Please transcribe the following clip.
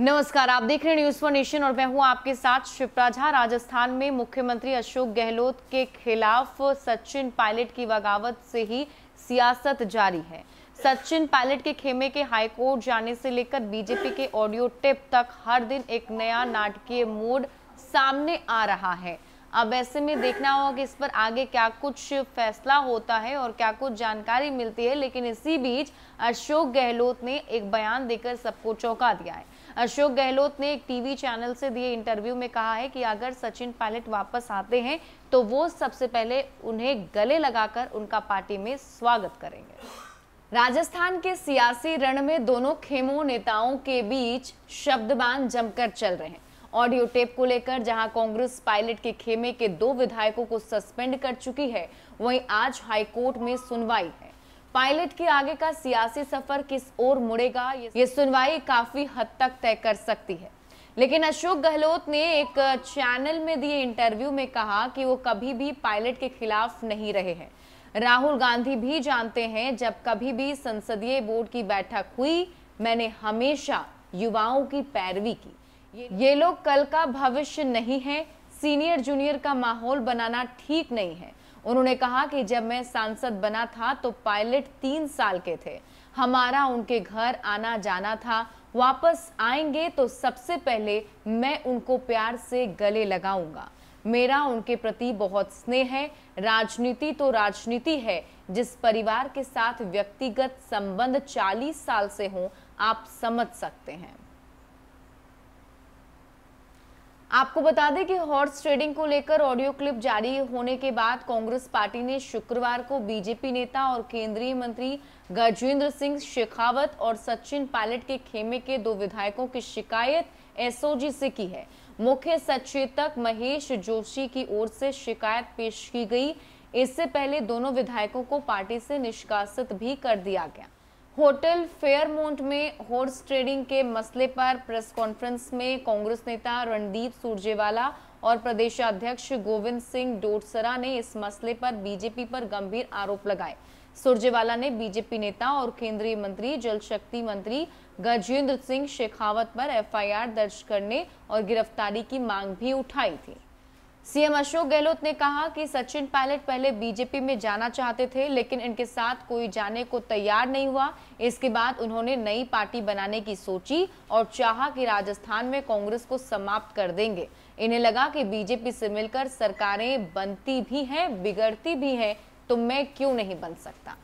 नमस्कार आप देख रहे हैं न्यूज फॉर नेशन और मैं हूं आपके साथ शिप्रा झा राजस्थान में मुख्यमंत्री अशोक गहलोत के खिलाफ सचिन पायलट की बगावत से ही सियासत जारी है सचिन पायलट के खेमे के हाईकोर्ट जाने से लेकर बीजेपी के ऑडियो टिप तक हर दिन एक नया नाटकीय मोड सामने आ रहा है अब ऐसे में देखना होगा कि इस पर आगे क्या कुछ फैसला होता है और क्या कुछ जानकारी मिलती है लेकिन इसी बीच अशोक गहलोत ने एक बयान देकर सबको चौंका दिया है अशोक गहलोत ने एक टीवी चैनल से दिए इंटरव्यू में कहा है कि अगर सचिन पायलट वापस आते हैं तो वो सबसे पहले उन्हें गले लगाकर उनका पार्टी में स्वागत करेंगे राजस्थान के सियासी रण में दोनों खेमों नेताओं के बीच शब्दबान जमकर चल रहे हैं ऑडियो टेप को लेकर जहां कांग्रेस पायलट के खेमे के दो विधायकों को सस्पेंड कर चुकी है वहीं आज हाईकोर्ट में सुनवाई है पायलट के आगे का सियासी सफर किस ओर मुड़ेगा ये सुनवाई काफी हद तक तय कर सकती है लेकिन अशोक गहलोत ने एक चैनल में दिए इंटरव्यू में कहा कि वो कभी भी पायलट के खिलाफ नहीं रहे हैं राहुल गांधी भी जानते हैं जब कभी भी संसदीय बोर्ड की बैठक हुई मैंने हमेशा युवाओं की पैरवी की ये लोग कल का भविष्य नहीं है सीनियर जूनियर का माहौल बनाना ठीक नहीं है उन्होंने कहा कि जब मैं सांसद बना था तो पायलट तीन साल के थे हमारा उनके घर आना जाना था वापस आएंगे तो सबसे पहले मैं उनको प्यार से गले लगाऊंगा मेरा उनके प्रति बहुत स्नेह है राजनीति तो राजनीति है जिस परिवार के साथ व्यक्तिगत संबंध 40 साल से हों आप समझ सकते हैं आपको बता दें कि हॉर्स ट्रेडिंग को लेकर ऑडियो क्लिप जारी होने के बाद कांग्रेस पार्टी ने शुक्रवार को बीजेपी नेता और केंद्रीय मंत्री गजेंद्र सिंह शेखावत और सचिन पायलट के खेमे के दो विधायकों की शिकायत एसओजी से की है मुख्य सचेतक महेश जोशी की ओर से शिकायत पेश की गई इससे पहले दोनों विधायकों को पार्टी से निष्कासित भी कर दिया गया होटल फेयरमोंट में हॉर्स ट्रेडिंग के मसले पर प्रेस कॉन्फ्रेंस में कांग्रेस नेता रणदीप सुरजेवाला और प्रदेशाध्यक्ष गोविंद सिंह डोटसरा ने इस मसले पर बीजेपी पर गंभीर आरोप लगाए सुरजेवाला ने बीजेपी नेता और केंद्रीय मंत्री जल शक्ति मंत्री गजेंद्र सिंह शेखावत पर एफआईआर दर्ज करने और गिरफ्तारी की मांग भी उठाई थी सीएम अशोक गहलोत ने कहा कि सचिन पायलट पहले बीजेपी में जाना चाहते थे लेकिन इनके साथ कोई जाने को तैयार नहीं हुआ इसके बाद उन्होंने नई पार्टी बनाने की सोची और चाहा कि राजस्थान में कांग्रेस को समाप्त कर देंगे इन्हें लगा कि बीजेपी से मिलकर सरकारें बनती भी हैं बिगड़ती भी हैं तो मैं क्यों नहीं बन सकता